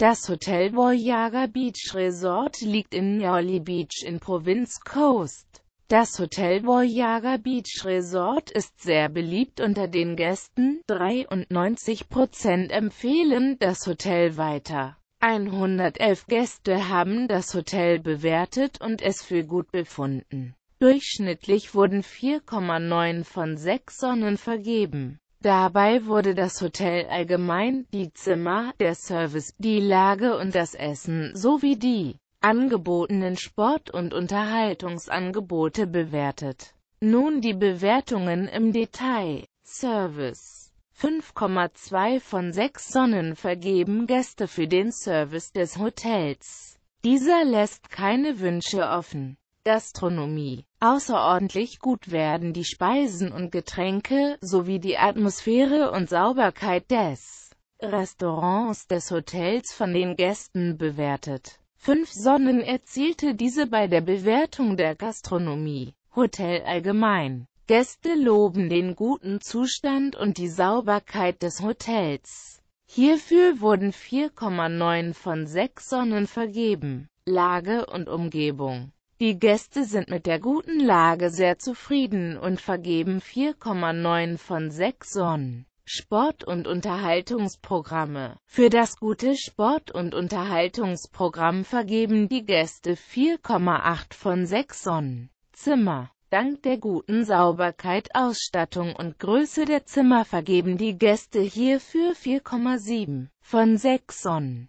Das Hotel Voyager Beach Resort liegt in Nioli Beach in Provinz Coast. Das Hotel Voyager Beach Resort ist sehr beliebt unter den Gästen, 93% empfehlen das Hotel weiter. 111 Gäste haben das Hotel bewertet und es für gut befunden. Durchschnittlich wurden 4,9 von 6 Sonnen vergeben. Dabei wurde das Hotel allgemein, die Zimmer, der Service, die Lage und das Essen sowie die angebotenen Sport- und Unterhaltungsangebote bewertet. Nun die Bewertungen im Detail. Service 5,2 von 6 Sonnen vergeben Gäste für den Service des Hotels. Dieser lässt keine Wünsche offen. Gastronomie. Außerordentlich gut werden die Speisen und Getränke, sowie die Atmosphäre und Sauberkeit des Restaurants des Hotels von den Gästen bewertet. Fünf Sonnen erzielte diese bei der Bewertung der Gastronomie. Hotel allgemein. Gäste loben den guten Zustand und die Sauberkeit des Hotels. Hierfür wurden 4,9 von 6 Sonnen vergeben. Lage und Umgebung die Gäste sind mit der guten Lage sehr zufrieden und vergeben 4,9 von 6 Sonnen. Sport- und Unterhaltungsprogramme Für das gute Sport- und Unterhaltungsprogramm vergeben die Gäste 4,8 von 6 Sonnen. Zimmer Dank der guten Sauberkeit, Ausstattung und Größe der Zimmer vergeben die Gäste hierfür 4,7 von 6 Sonnen.